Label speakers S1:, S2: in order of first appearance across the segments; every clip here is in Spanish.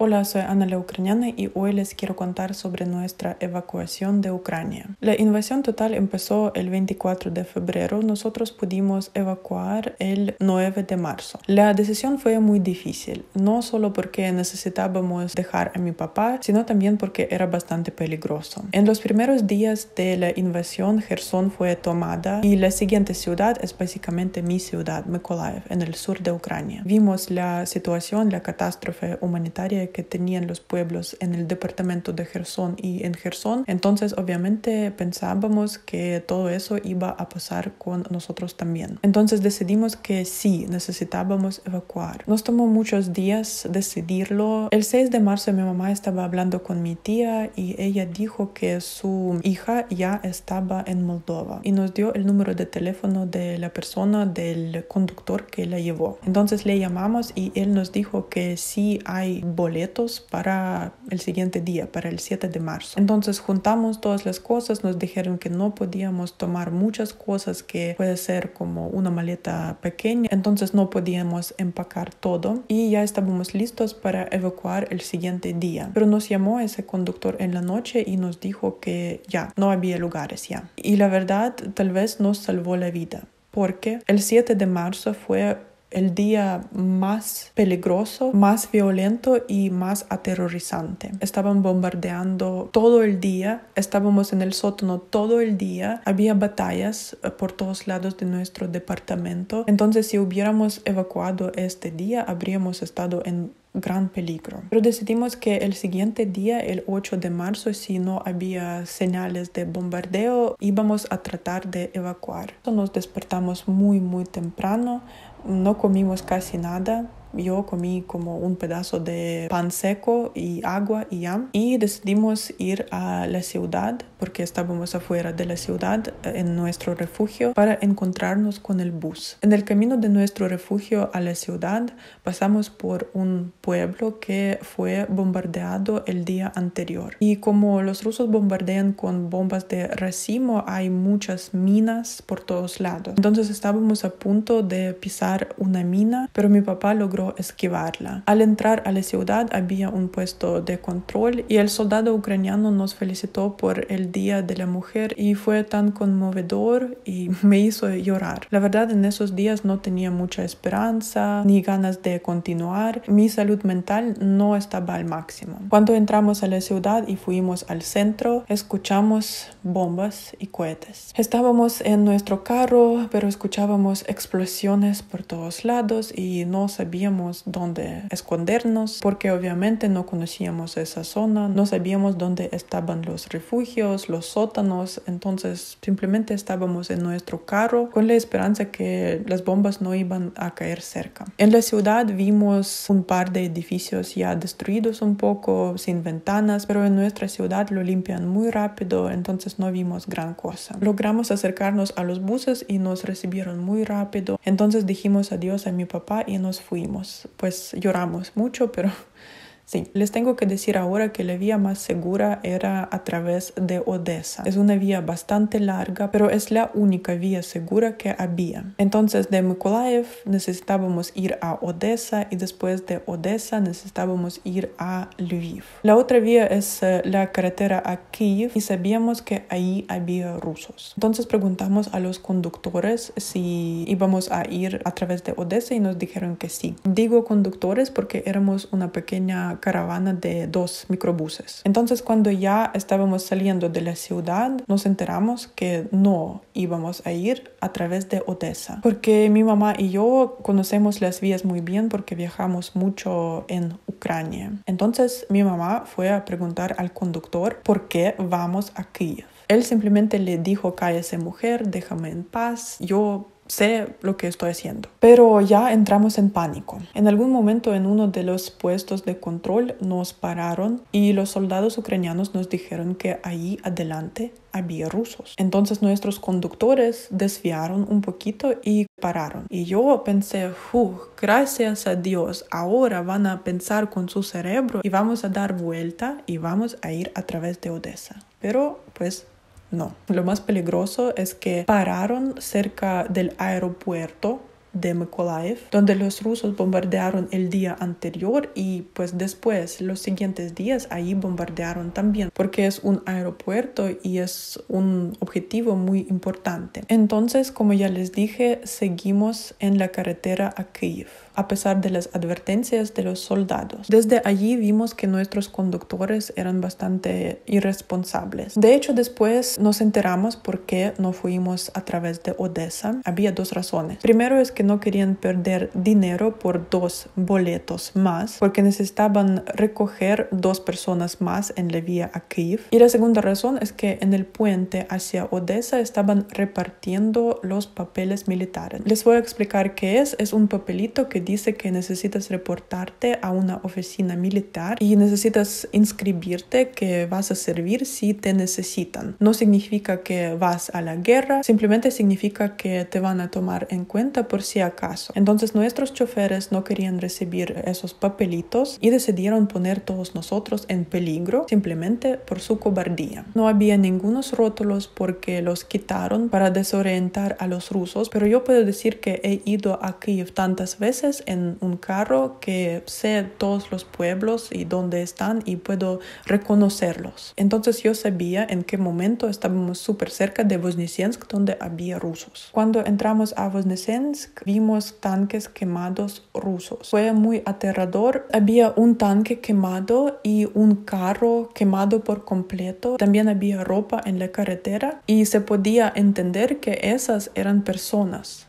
S1: Hola, soy Ana la Ucraniana y hoy les quiero contar sobre nuestra evacuación de Ucrania. La invasión total empezó el 24 de febrero. Nosotros pudimos evacuar el 9 de marzo. La decisión fue muy difícil, no solo porque necesitábamos dejar a mi papá, sino también porque era bastante peligroso. En los primeros días de la invasión, Gerson fue tomada y la siguiente ciudad es básicamente mi ciudad, Mykolaiv, en el sur de Ucrania. Vimos la situación, la catástrofe humanitaria que tenían los pueblos en el departamento de Gerson y en Gerson. Entonces obviamente pensábamos que todo eso iba a pasar con nosotros también. Entonces decidimos que sí, necesitábamos evacuar. Nos tomó muchos días decidirlo. El 6 de marzo mi mamá estaba hablando con mi tía y ella dijo que su hija ya estaba en Moldova y nos dio el número de teléfono de la persona del conductor que la llevó. Entonces le llamamos y él nos dijo que sí hay boletos para el siguiente día, para el 7 de marzo. Entonces juntamos todas las cosas, nos dijeron que no podíamos tomar muchas cosas que puede ser como una maleta pequeña, entonces no podíamos empacar todo y ya estábamos listos para evacuar el siguiente día. Pero nos llamó ese conductor en la noche y nos dijo que ya, no había lugares ya. Y la verdad, tal vez nos salvó la vida porque el 7 de marzo fue el día más peligroso, más violento y más aterrorizante. Estaban bombardeando todo el día, estábamos en el sótano todo el día, había batallas eh, por todos lados de nuestro departamento. Entonces, si hubiéramos evacuado este día, habríamos estado en gran peligro. Pero decidimos que el siguiente día, el 8 de marzo, si no había señales de bombardeo, íbamos a tratar de evacuar. Nos despertamos muy, muy temprano, no comimos casi nada. Yo comí como un pedazo de pan seco y agua y ya. Y decidimos ir a la ciudad porque estábamos afuera de la ciudad eh, en nuestro refugio para encontrarnos con el bus. En el camino de nuestro refugio a la ciudad pasamos por un pueblo que fue bombardeado el día anterior. Y como los rusos bombardean con bombas de racimo, hay muchas minas por todos lados. Entonces estábamos a punto de pisar una mina, pero mi papá logró esquivarla. Al entrar a la ciudad había un puesto de control y el soldado ucraniano nos felicitó por el Día de la Mujer y fue tan conmovedor y me hizo llorar. La verdad en esos días no tenía mucha esperanza ni ganas de continuar. Mi salud mental no estaba al máximo. Cuando entramos a la ciudad y fuimos al centro, escuchamos bombas y cohetes. Estábamos en nuestro carro, pero escuchábamos explosiones por todos lados y no sabíamos dónde escondernos porque obviamente no conocíamos esa zona, no sabíamos dónde estaban los refugios los sótanos, entonces simplemente estábamos en nuestro carro con la esperanza que las bombas no iban a caer cerca. En la ciudad vimos un par de edificios ya destruidos un poco, sin ventanas, pero en nuestra ciudad lo limpian muy rápido, entonces no vimos gran cosa. Logramos acercarnos a los buses y nos recibieron muy rápido, entonces dijimos adiós a mi papá y nos fuimos. Pues lloramos mucho, pero... Sí, les tengo que decir ahora que la vía más segura era a través de Odessa. Es una vía bastante larga, pero es la única vía segura que había. Entonces de Mykolaiv necesitábamos ir a Odessa y después de Odessa necesitábamos ir a Lviv. La otra vía es eh, la carretera a Kiev y sabíamos que ahí había rusos. Entonces preguntamos a los conductores si íbamos a ir a través de Odessa y nos dijeron que sí. Digo conductores porque éramos una pequeña caravana de dos microbuses. Entonces cuando ya estábamos saliendo de la ciudad, nos enteramos que no íbamos a ir a través de Odessa, porque mi mamá y yo conocemos las vías muy bien porque viajamos mucho en Ucrania. Entonces mi mamá fue a preguntar al conductor por qué vamos aquí. Él simplemente le dijo, cállese mujer, déjame en paz, yo sé lo que estoy haciendo. Pero ya entramos en pánico. En algún momento en uno de los puestos de control nos pararon y los soldados ucranianos nos dijeron que ahí adelante había rusos. Entonces nuestros conductores desviaron un poquito y pararon. Y yo pensé, gracias a Dios, ahora van a pensar con su cerebro y vamos a dar vuelta y vamos a ir a través de Odessa. Pero pues no, lo más peligroso es que pararon cerca del aeropuerto de Mykolaiv, donde los rusos bombardearon el día anterior y pues después, los siguientes días, ahí bombardearon también, porque es un aeropuerto y es un objetivo muy importante. Entonces, como ya les dije, seguimos en la carretera a Kiev, a pesar de las advertencias de los soldados. Desde allí vimos que nuestros conductores eran bastante irresponsables. De hecho, después nos enteramos por qué no fuimos a través de Odessa. Había dos razones. Primero es que no querían perder dinero por dos boletos más, porque necesitaban recoger dos personas más en la vía a Kiev. Y la segunda razón es que en el puente hacia Odessa estaban repartiendo los papeles militares. Les voy a explicar qué es. Es un papelito que dice que necesitas reportarte a una oficina militar y necesitas inscribirte que vas a servir si te necesitan. No significa que vas a la guerra, simplemente significa que te van a tomar en cuenta por si acaso. Entonces nuestros choferes no querían recibir esos papelitos y decidieron poner todos nosotros en peligro simplemente por su cobardía. No había ningunos rótulos porque los quitaron para desorientar a los rusos, pero yo puedo decir que he ido a Kiev tantas veces en un carro que sé todos los pueblos y dónde están y puedo reconocerlos. Entonces yo sabía en qué momento estábamos súper cerca de Vosnesensk donde había rusos. Cuando entramos a Vosnesensk, Vimos tanques quemados rusos. Fue muy aterrador. Había un tanque quemado y un carro quemado por completo. También había ropa en la carretera y se podía entender que esas eran personas.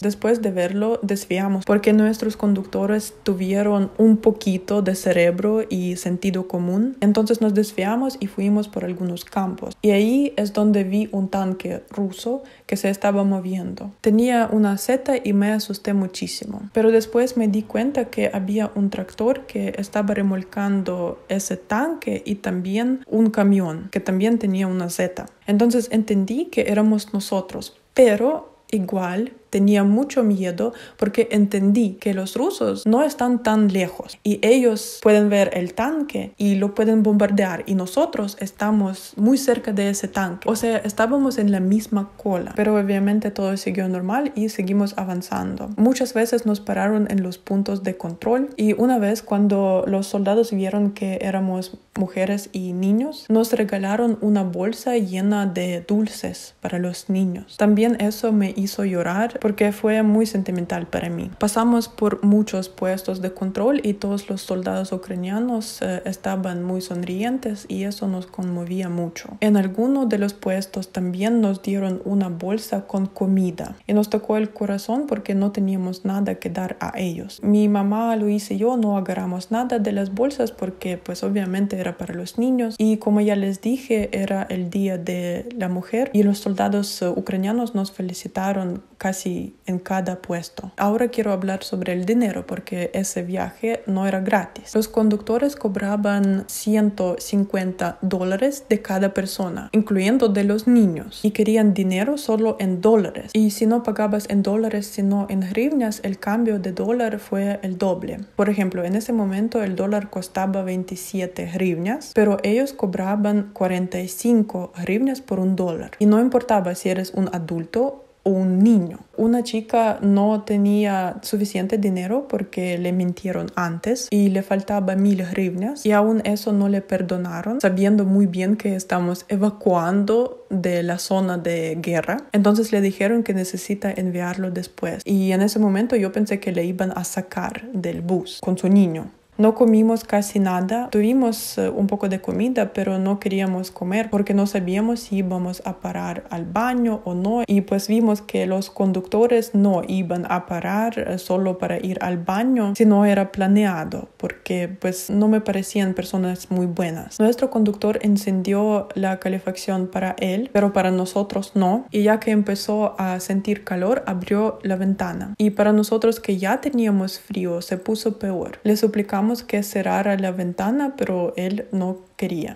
S1: Después de verlo, desviamos porque nuestros conductores tuvieron un poquito de cerebro y sentido común. Entonces nos desviamos y fuimos por algunos campos. Y ahí es donde vi un tanque ruso que se estaba moviendo. Tenía una seta y me asusté muchísimo. Pero después me di cuenta que había un tractor que estaba remolcando ese tanque y también un camión que también tenía una seta. Entonces entendí que éramos nosotros, pero igual tenía mucho miedo porque entendí que los rusos no están tan lejos y ellos pueden ver el tanque y lo pueden bombardear y nosotros estamos muy cerca de ese tanque. O sea, estábamos en la misma cola, pero obviamente todo siguió normal y seguimos avanzando. Muchas veces nos pararon en los puntos de control y una vez cuando los soldados vieron que éramos mujeres y niños, nos regalaron una bolsa llena de dulces para los niños. También eso me hizo llorar porque fue muy sentimental para mí. Pasamos por muchos puestos de control y todos los soldados ucranianos eh, estaban muy sonrientes y eso nos conmovía mucho. En alguno de los puestos también nos dieron una bolsa con comida y nos tocó el corazón porque no teníamos nada que dar a ellos. Mi mamá, Luis y yo no agarramos nada de las bolsas porque pues obviamente era para los niños y como ya les dije era el día de la mujer y los soldados eh, ucranianos nos felicitaron casi en cada puesto. Ahora quiero hablar sobre el dinero porque ese viaje no era gratis. Los conductores cobraban 150 dólares de cada persona, incluyendo de los niños, y querían dinero solo en dólares. Y si no pagabas en dólares, sino en hryvnias, el cambio de dólar fue el doble. Por ejemplo, en ese momento el dólar costaba 27 hryvnias, pero ellos cobraban 45 hryvnias por un dólar. Y no importaba si eres un adulto un niño. Una chica no tenía suficiente dinero porque le mintieron antes y le faltaba mil hryvnias y aún eso no le perdonaron, sabiendo muy bien que estamos evacuando de la zona de guerra. Entonces le dijeron que necesita enviarlo después y en ese momento yo pensé que le iban a sacar del bus con su niño no comimos casi nada, tuvimos eh, un poco de comida, pero no queríamos comer porque no sabíamos si íbamos a parar al baño o no. Y pues vimos que los conductores no iban a parar eh, solo para ir al baño, si no era planeado, porque pues no me parecían personas muy buenas. Nuestro conductor encendió la calefacción para él, pero para nosotros no. Y ya que empezó a sentir calor, abrió la ventana. Y para nosotros que ya teníamos frío, se puso peor. Le suplicamos que que cerrar la ventana, pero él no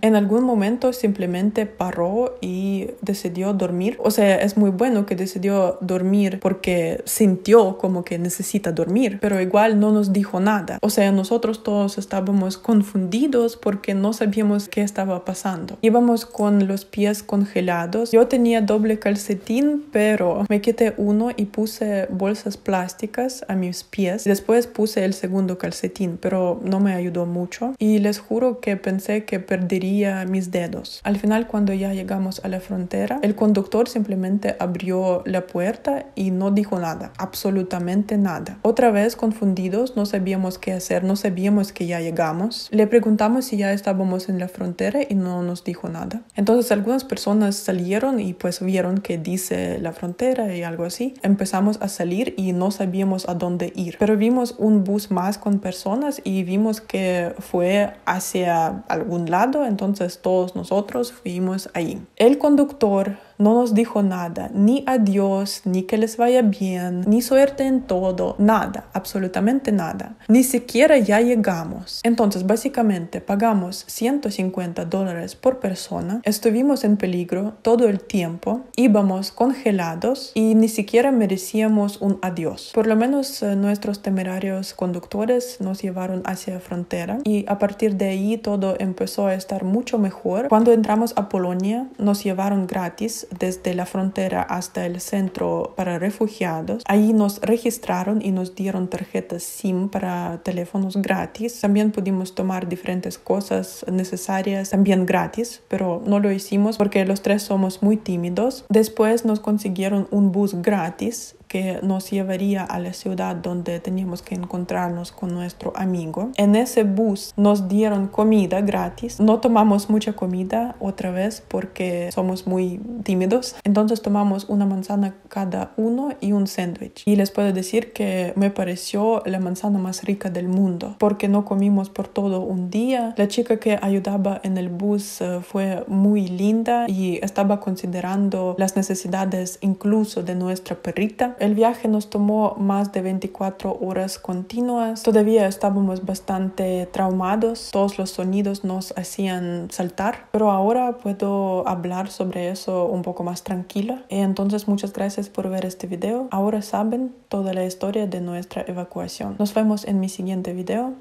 S1: en algún momento simplemente paró y decidió dormir. O sea, es muy bueno que decidió dormir porque sintió como que necesita dormir, pero igual no nos dijo nada. O sea, nosotros todos estábamos confundidos porque no sabíamos qué estaba pasando. Íbamos con los pies congelados. Yo tenía doble calcetín, pero me quité uno y puse bolsas plásticas a mis pies. Después puse el segundo calcetín, pero no me ayudó mucho. Y les juro que pensé que perdería mis dedos. Al final, cuando ya llegamos a la frontera, el conductor simplemente abrió la puerta y no dijo nada, absolutamente nada. Otra vez confundidos, no sabíamos qué hacer, no sabíamos que ya llegamos. Le preguntamos si ya estábamos en la frontera y no nos dijo nada. Entonces algunas personas salieron y pues vieron que dice la frontera y algo así. Empezamos a salir y no sabíamos a dónde ir. Pero vimos un bus más con personas y vimos que fue hacia algún lado entonces todos nosotros fuimos ahí. El conductor no nos dijo nada, ni adiós, ni que les vaya bien, ni suerte en todo, nada, absolutamente nada. Ni siquiera ya llegamos. Entonces, básicamente, pagamos 150 dólares por persona, estuvimos en peligro todo el tiempo, íbamos congelados y ni siquiera merecíamos un adiós. Por lo menos eh, nuestros temerarios conductores nos llevaron hacia la frontera y a partir de ahí todo empezó a estar mucho mejor. Cuando entramos a Polonia, nos llevaron gratis desde la frontera hasta el centro para refugiados. Ahí nos registraron y nos dieron tarjetas SIM para teléfonos gratis. También pudimos tomar diferentes cosas necesarias, también gratis, pero no lo hicimos porque los tres somos muy tímidos. Después nos consiguieron un bus gratis que nos llevaría a la ciudad donde teníamos que encontrarnos con nuestro amigo. En ese bus nos dieron comida gratis. No tomamos mucha comida otra vez porque somos muy tímidos. Entonces tomamos una manzana cada uno y un sándwich. Y les puedo decir que me pareció la manzana más rica del mundo porque no comimos por todo un día. La chica que ayudaba en el bus eh, fue muy linda y estaba considerando las necesidades incluso de nuestra perrita el viaje nos tomó más de 24 horas continuas. Todavía estábamos bastante traumados. Todos los sonidos nos hacían saltar. Pero ahora puedo hablar sobre eso un poco más tranquila. Entonces muchas gracias por ver este video. Ahora saben toda la historia de nuestra evacuación. Nos vemos en mi siguiente video.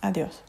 S1: Adiós.